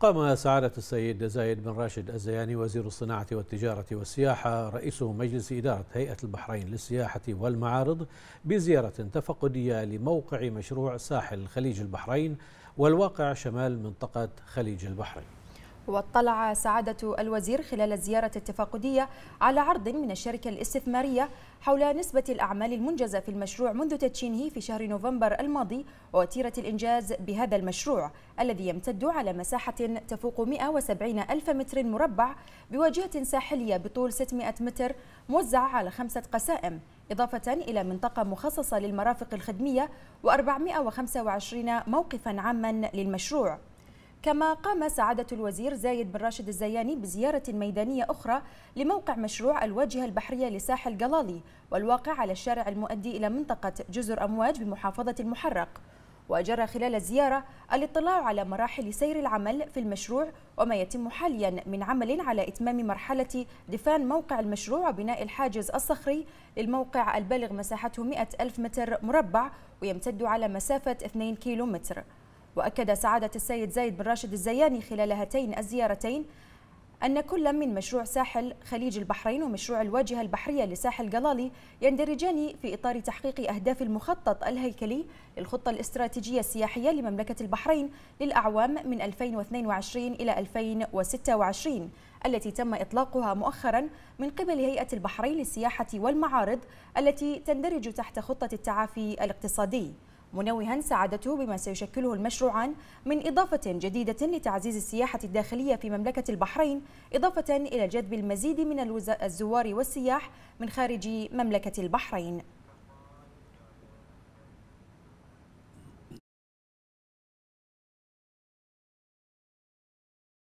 قام سعادة السيد زايد بن راشد الزياني وزير الصناعة والتجارة والسياحة رئيس مجلس إدارة هيئة البحرين للسياحة والمعارض بزيارة تفقدية لموقع مشروع ساحل خليج البحرين والواقع شمال منطقة خليج البحرين واطلع سعادة الوزير خلال الزيارة التفاقدية على عرض من الشركة الاستثمارية حول نسبة الأعمال المنجزة في المشروع منذ تدشينه في شهر نوفمبر الماضي وتيرة الإنجاز بهذا المشروع الذي يمتد على مساحة تفوق 170 ألف متر مربع بواجهة ساحلية بطول 600 متر موزعة على خمسة قسائم إضافة إلى منطقة مخصصة للمرافق الخدمية و425 موقفا عاما للمشروع كما قام سعادة الوزير زايد بن راشد الزياني بزيارة ميدانية أخرى لموقع مشروع الواجهة البحرية لساحل قلالي والواقع على الشارع المؤدي إلى منطقة جزر أمواج بمحافظة المحرق وأجرى خلال الزيارة الاطلاع على مراحل سير العمل في المشروع وما يتم حاليا من عمل على إتمام مرحلة دفان موقع المشروع وبناء الحاجز الصخري للموقع البالغ مساحته 100 ألف متر مربع ويمتد على مسافة 2 كيلو متر وأكد سعادة السيد زايد بن راشد الزياني خلال هاتين الزيارتين أن كل من مشروع ساحل خليج البحرين ومشروع الواجهة البحرية لساحل جلالي يندرجان في إطار تحقيق أهداف المخطط الهيكلي للخطة الاستراتيجية السياحية لمملكة البحرين للأعوام من 2022 إلى 2026 التي تم إطلاقها مؤخرا من قبل هيئة البحرين للسياحة والمعارض التي تندرج تحت خطة التعافي الاقتصادي منوها سعادته بما سيشكله المشروعان من إضافة جديدة لتعزيز السياحة الداخلية في مملكة البحرين إضافة إلى جذب المزيد من الزوار والسياح من خارج مملكة البحرين